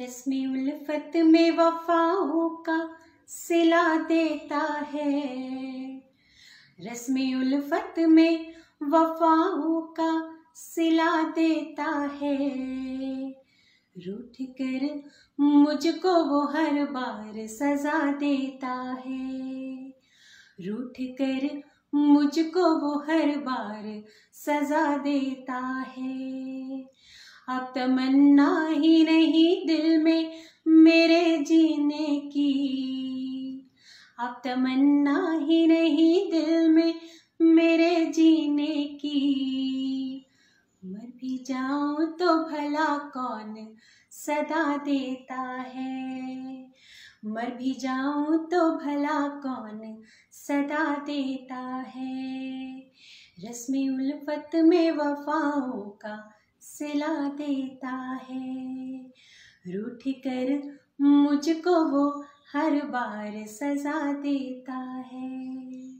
रस्म उल्फत में वफाओं का सिला देता है रस्म उल्फत में वफाओं का सिला देता है रूठ कर मुझको वो हर बार सजा देता है रूठ कर मुझको वो हर बार सजा देता है तमन्ना ही नहीं दिल में मेरे जीने की अब तमन्ना ही नहीं दिल में मेरे जीने की मर भी जाऊं तो भला कौन सदा देता है मर भी जाऊं तो भला कौन सदा देता है रस्म उल्फत में वफाओं का सिला देता है रूठ कर मुझको वो हर बार सजा देता है